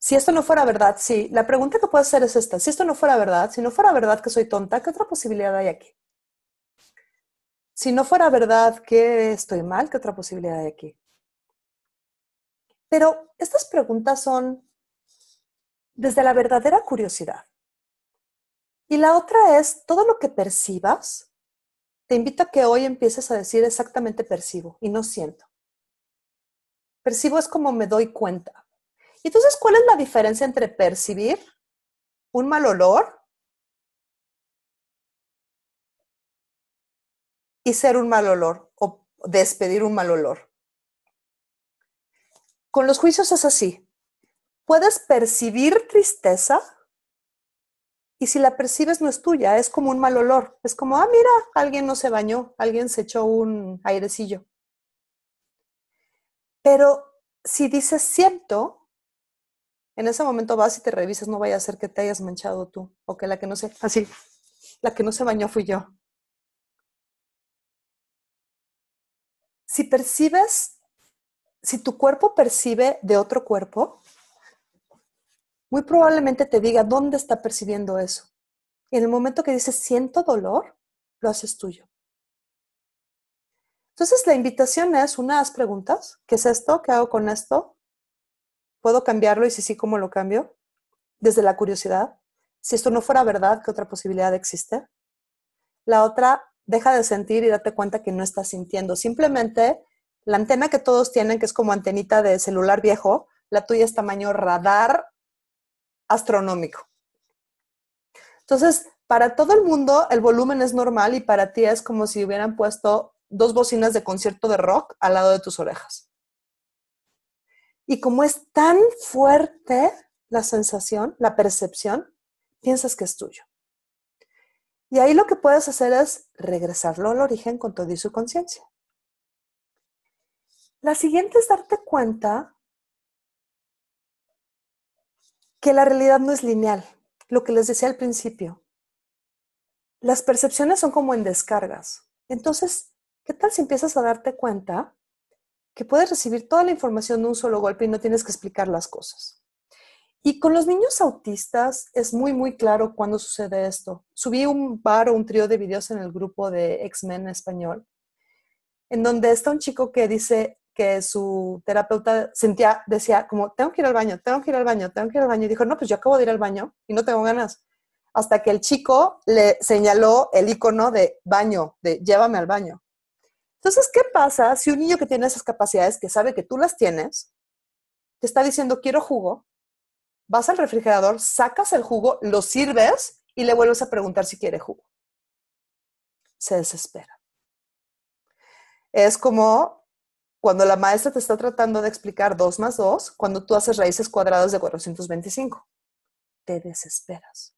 [SPEAKER 1] Si esto no fuera verdad, sí, la pregunta que puedes hacer es esta. Si esto no fuera verdad, si no fuera verdad que soy tonta, ¿qué otra posibilidad hay aquí? Si no fuera verdad que estoy mal, ¿qué otra posibilidad hay aquí? Pero estas preguntas son desde la verdadera curiosidad. Y la otra es, todo lo que percibas, te invito a que hoy empieces a decir exactamente percibo y no siento. Percibo es como me doy cuenta. Entonces, ¿cuál es la diferencia entre percibir un mal olor y ser un mal olor o despedir un mal olor? Con los juicios es así. Puedes percibir tristeza y si la percibes no es tuya, es como un mal olor. Es como, ah, mira, alguien no se bañó, alguien se echó un airecillo. Pero si dices siento, en ese momento vas y te revisas, no vaya a ser que te hayas manchado tú o que la que no se, así, ah, la que no se bañó fui yo. Si percibes si tu cuerpo percibe de otro cuerpo, muy probablemente te diga dónde está percibiendo eso. Y en el momento que dices siento dolor, lo haces tuyo. Entonces la invitación es una, unas preguntas. ¿Qué es esto? ¿Qué hago con esto? ¿Puedo cambiarlo? Y si sí, ¿cómo lo cambio? Desde la curiosidad. Si esto no fuera verdad, ¿qué otra posibilidad existe? La otra, deja de sentir y date cuenta que no estás sintiendo. Simplemente la antena que todos tienen, que es como antenita de celular viejo, la tuya es tamaño radar astronómico. Entonces, para todo el mundo el volumen es normal y para ti es como si hubieran puesto dos bocinas de concierto de rock al lado de tus orejas. Y como es tan fuerte la sensación, la percepción, piensas que es tuyo. Y ahí lo que puedes hacer es regresarlo al origen con todo y su conciencia. La siguiente es darte cuenta que la realidad no es lineal, lo que les decía al principio. Las percepciones son como en descargas. Entonces, ¿qué tal si empiezas a darte cuenta que puedes recibir toda la información de un solo golpe y no tienes que explicar las cosas? Y con los niños autistas es muy, muy claro cuando sucede esto. Subí un par o un trío de videos en el grupo de X-Men español, en donde está un chico que dice, que su terapeuta sentía, decía como, tengo que ir al baño, tengo que ir al baño, tengo que ir al baño. Y dijo, no, pues yo acabo de ir al baño y no tengo ganas. Hasta que el chico le señaló el icono de baño, de llévame al baño. Entonces, ¿qué pasa si un niño que tiene esas capacidades, que sabe que tú las tienes, te está diciendo, quiero jugo, vas al refrigerador, sacas el jugo, lo sirves y le vuelves a preguntar si quiere jugo? Se desespera. Es como cuando la maestra te está tratando de explicar 2 más 2, cuando tú haces raíces cuadradas de 425, te desesperas.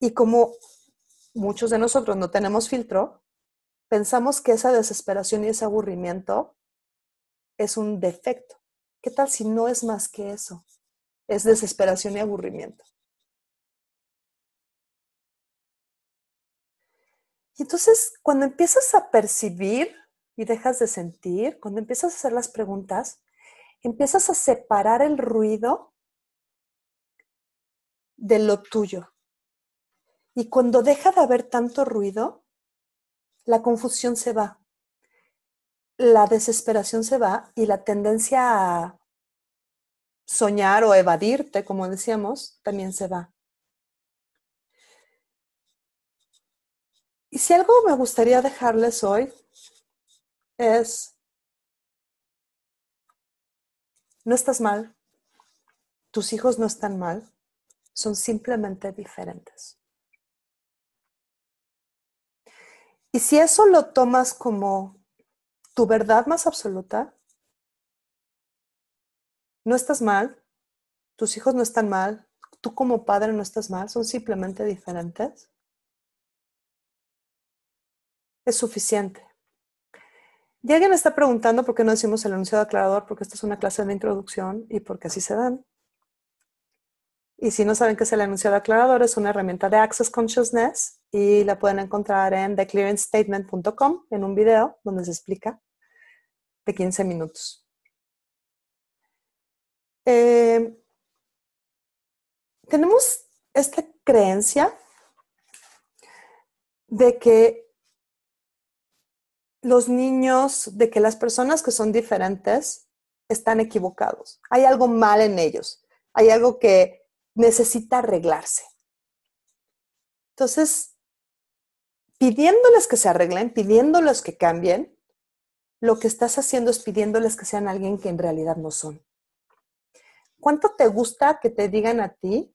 [SPEAKER 1] Y como muchos de nosotros no tenemos filtro, pensamos que esa desesperación y ese aburrimiento es un defecto. ¿Qué tal si no es más que eso? Es desesperación y aburrimiento. Y entonces, cuando empiezas a percibir y dejas de sentir, cuando empiezas a hacer las preguntas, empiezas a separar el ruido de lo tuyo. Y cuando deja de haber tanto ruido, la confusión se va, la desesperación se va y la tendencia a soñar o evadirte, como decíamos, también se va. Y si algo me gustaría dejarles hoy es, no estás mal, tus hijos no están mal, son simplemente diferentes. Y si eso lo tomas como tu verdad más absoluta, no estás mal, tus hijos no están mal, tú como padre no estás mal, son simplemente diferentes, es suficiente. Y alguien está preguntando por qué no decimos el anuncio de aclarador, porque esta es una clase de introducción y porque así se dan. Y si no saben qué es el de aclarador, es una herramienta de Access Consciousness y la pueden encontrar en theclearancestatement.com en un video donde se explica de 15 minutos. Eh, tenemos esta creencia de que los niños, de que las personas que son diferentes están equivocados. Hay algo mal en ellos. Hay algo que necesita arreglarse. Entonces, pidiéndoles que se arreglen, pidiéndoles que cambien, lo que estás haciendo es pidiéndoles que sean alguien que en realidad no son. ¿Cuánto te gusta que te digan a ti?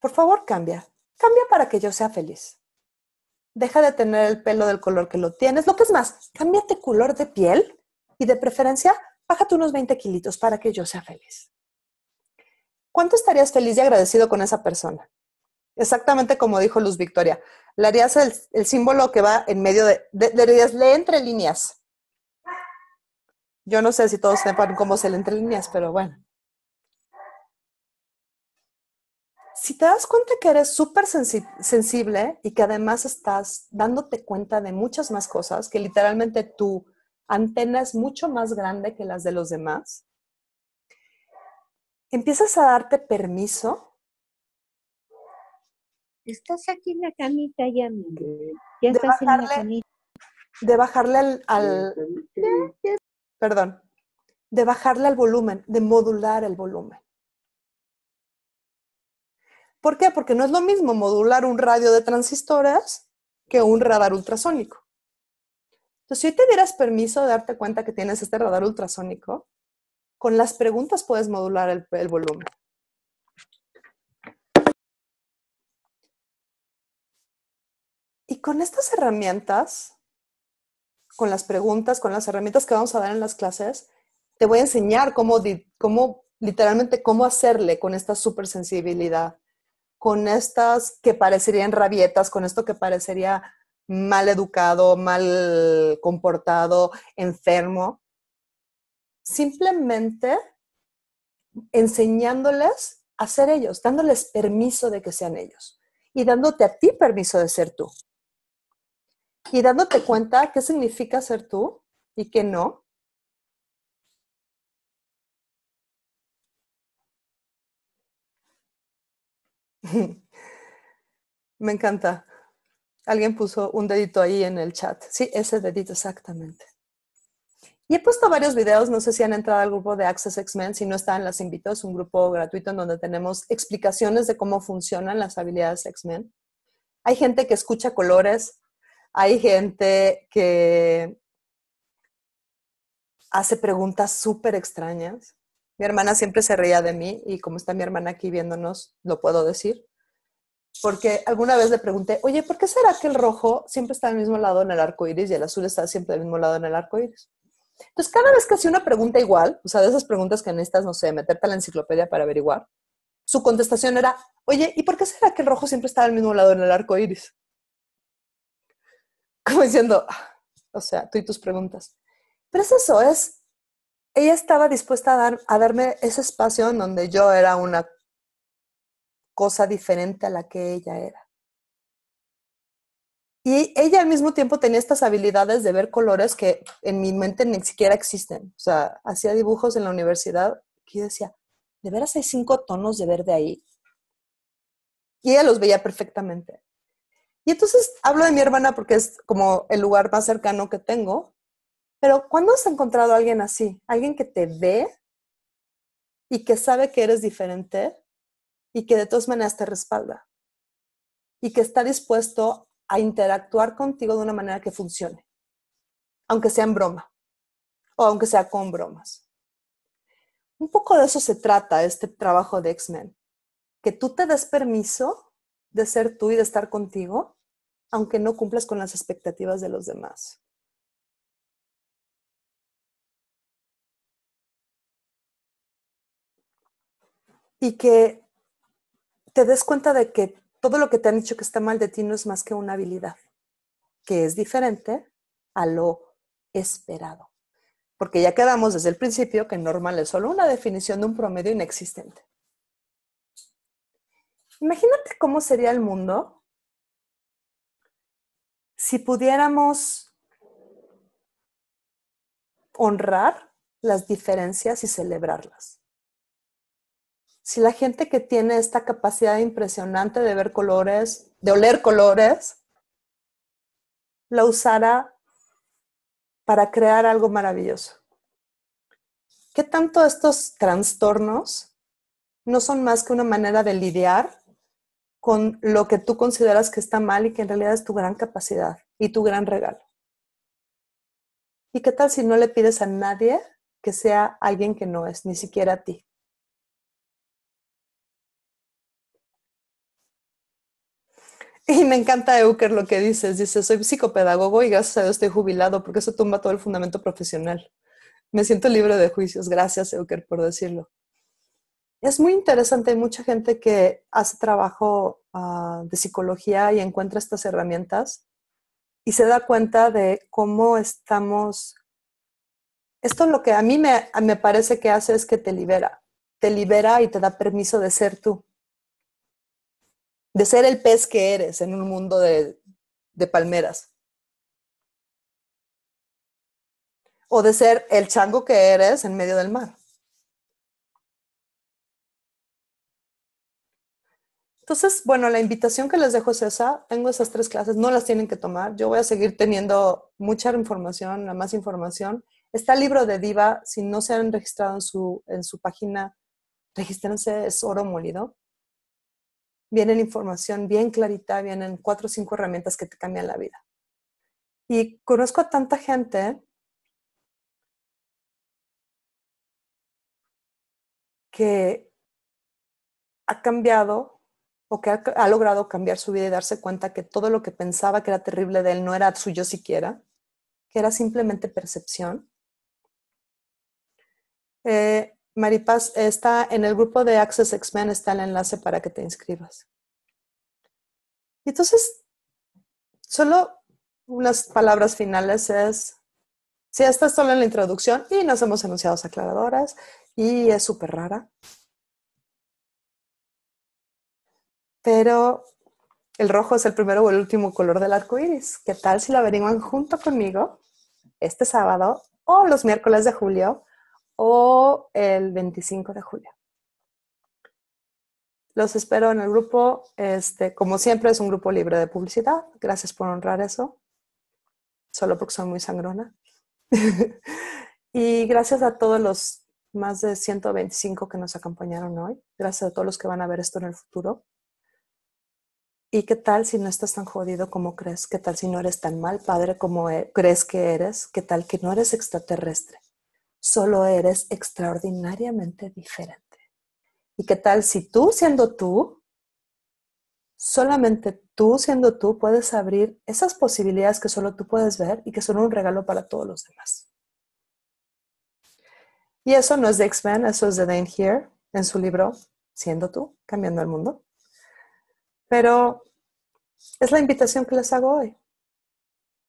[SPEAKER 1] Por favor, cambia. Cambia para que yo sea feliz deja de tener el pelo del color que lo tienes. Lo que es más, cámbiate color de piel y de preferencia, bájate unos 20 kilitos para que yo sea feliz. ¿Cuánto estarías feliz y agradecido con esa persona? Exactamente como dijo Luz Victoria. Le harías el, símbolo que va en medio de, Le harías, le entre líneas. Yo no sé si todos sepan cómo se le entre líneas, pero bueno. si te das cuenta que eres súper sensible y que además estás dándote cuenta de muchas más cosas, que literalmente tu antena es mucho más grande que las de los demás, empiezas a darte permiso. Estás aquí en la camita ya, mi Ya de estás bajarle, la camita. De bajarle al... perdón. De bajarle al volumen, de modular el volumen. ¿Por qué? Porque no es lo mismo modular un radio de transistores que un radar ultrasónico. Entonces, si te dieras permiso de darte cuenta que tienes este radar ultrasónico, con las preguntas puedes modular el, volumen. Y con estas herramientas, con las preguntas, con las herramientas que vamos a dar en las clases, te voy a enseñar cómo, cómo literalmente, cómo hacerle con esta supersensibilidad con estas que parecerían rabietas, con esto que parecería mal educado, mal comportado, enfermo, simplemente enseñándoles a ser ellos, dándoles permiso de que sean ellos y dándote a ti permiso de ser tú. Y dándote cuenta qué significa ser tú y qué no, Me encanta. Alguien puso un dedito ahí en el chat. Sí, ese dedito exactamente. Y he puesto varios videos, no sé si han entrado al grupo de Access X-Men, si no están, las invito, es un grupo gratuito en donde tenemos explicaciones de cómo funcionan las habilidades X-Men. Hay gente que escucha colores, hay gente que hace preguntas súper extrañas, mi hermana siempre se reía de mí y como está mi hermana aquí viéndonos, lo puedo decir. Porque alguna vez le pregunté, oye, ¿por qué será que el rojo siempre está al mismo lado en el arco iris y el azul está siempre al mismo lado en el arco iris? Entonces, cada vez que hacía una pregunta igual, o sea, de esas preguntas que en necesitas, no sé, meterte a la enciclopedia para averiguar, su contestación era, oye, ¿y por qué será que el rojo siempre está al mismo lado en el arco iris? Como diciendo, ah, o sea, tú y tus preguntas. Pero es eso, es ella estaba dispuesta a, dar, a darme ese espacio en donde yo era una cosa diferente a la que ella era. Y ella al mismo tiempo tenía estas habilidades de ver colores que en mi mente ni siquiera existen. O sea, hacía dibujos en la universidad y decía, ¿de veras hay cinco tonos de verde ahí? Y ella los veía perfectamente. Y entonces hablo de mi hermana porque es como el lugar más cercano que tengo, pero ¿cuándo has encontrado a alguien así? Alguien que te ve y que sabe que eres diferente y que de todas maneras te respalda y que está dispuesto a interactuar contigo de una manera que funcione, aunque sea en broma o aunque sea con bromas. Un poco de eso se trata este trabajo de X-Men, que tú te des permiso de ser tú y de estar contigo, aunque no cumplas con las expectativas de los demás. y que te des cuenta de que todo lo que te han dicho que está mal de ti no es más que una habilidad, que es diferente a lo esperado. Porque ya quedamos desde el principio que normal es solo una definición de un promedio inexistente. Imagínate cómo sería el mundo si pudiéramos honrar las diferencias y celebrarlas si la gente que tiene esta capacidad impresionante de ver colores, de oler colores, la usara para crear algo maravilloso. ¿Qué tanto estos trastornos no son más que una manera de lidiar con lo que tú consideras que está mal y que en realidad es tu gran capacidad y tu gran regalo? ¿Y qué tal si no le pides a nadie que sea alguien que no es, ni siquiera a ti? Y me encanta, Euker, lo que dices. Dice, soy psicopedagogo y gracias a Dios estoy jubilado porque eso tumba todo el fundamento profesional. Me siento libre de juicios. Gracias, Euker, por decirlo. Es muy interesante. Hay mucha gente que hace trabajo ah, de psicología y encuentra estas herramientas y se da cuenta de cómo estamos... Esto lo que a mí me, me parece que hace es que te libera. Te libera y te da permiso de ser tú de ser el pez que eres en un mundo de, palmeras. O de ser el chango que eres en medio del mar. Entonces, bueno, la invitación que les dejo es esa. Tengo esas tres clases, no las tienen que tomar. Yo voy a seguir teniendo mucha información, la más información. Está el libro de Diva. Si no se han registrado en su, en su página, regístrense, es oro molido viene la información bien clarita, vienen cuatro o cinco herramientas que te cambian la vida. Y conozco a tanta gente que ha cambiado o que ha, logrado cambiar su vida y darse cuenta que todo lo que pensaba que era terrible de él no era suyo siquiera, que era simplemente percepción. Eh, Maripaz, está en el grupo de Access X-Men, está el enlace para que te inscribas. Y entonces, solo unas palabras finales es, si estás solo en la introducción y nos hemos enunciado aclaradoras y es súper rara, pero el rojo es el primero o el último color del arco iris. ¿Qué tal si lo averiguan junto conmigo este sábado o los miércoles de julio o el 25 de julio. Los espero en el grupo. Este, como siempre, es un grupo libre de publicidad. Gracias por honrar eso. Solo porque soy muy sangrona. y gracias a todos los más de 125 que nos acompañaron hoy. Gracias a todos los que van a ver esto en el futuro. ¿Y qué tal si no estás tan jodido como crees? ¿Qué tal si no eres tan mal padre como eh, crees que eres? ¿Qué tal que no eres extraterrestre? solo eres extraordinariamente diferente. ¿Y qué tal si tú siendo tú, solamente tú siendo tú, puedes abrir esas posibilidades que solo tú puedes ver y que son un regalo para todos los demás? Y eso no es de X-Men, eso es de Dane Here en su libro Siendo tú, cambiando el mundo. Pero es la invitación que les hago hoy.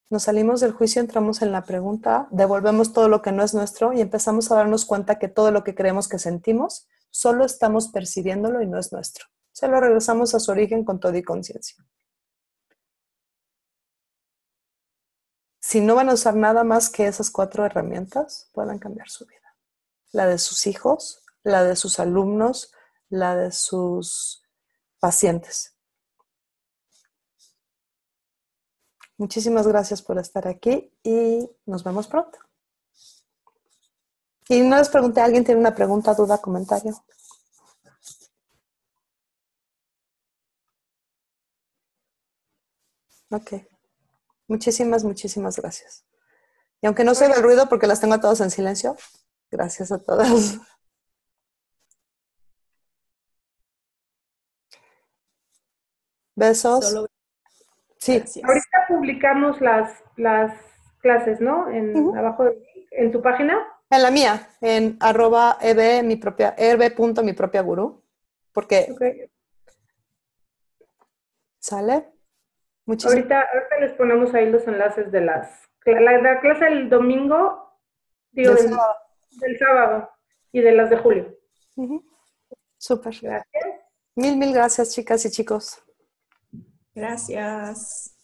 [SPEAKER 1] Nos salimos del juicio, entramos en la pregunta, devolvemos todo lo que no es nuestro y empezamos a darnos cuenta que todo lo que creemos que sentimos, solo estamos percibiéndolo y no es nuestro. Se lo regresamos a su origen con todo y conciencia. Si no van a usar nada más que esas cuatro herramientas, puedan cambiar su vida. La de sus hijos, la de sus alumnos, la de sus pacientes. Muchísimas gracias por estar aquí y nos vemos pronto. Y no les pregunté, ¿alguien tiene una pregunta, duda, comentario? Ok. Muchísimas, muchísimas gracias. Y aunque no se ve el ruido porque las tengo a todas en silencio, gracias a todas. Besos. Sí. Ahorita publicamos las, las clases, ¿no? En, Abajo en tu página. En la mía, en arroba eb, mi propia, punto, mi propia gurú. Porque... ¿Sale? Ahorita, ahorita les ponemos ahí los enlaces de las... La, la clase del domingo, del, sábado. y de las de julio. Súper. Gracias. Mil, mil gracias, chicas y chicos. Gracias.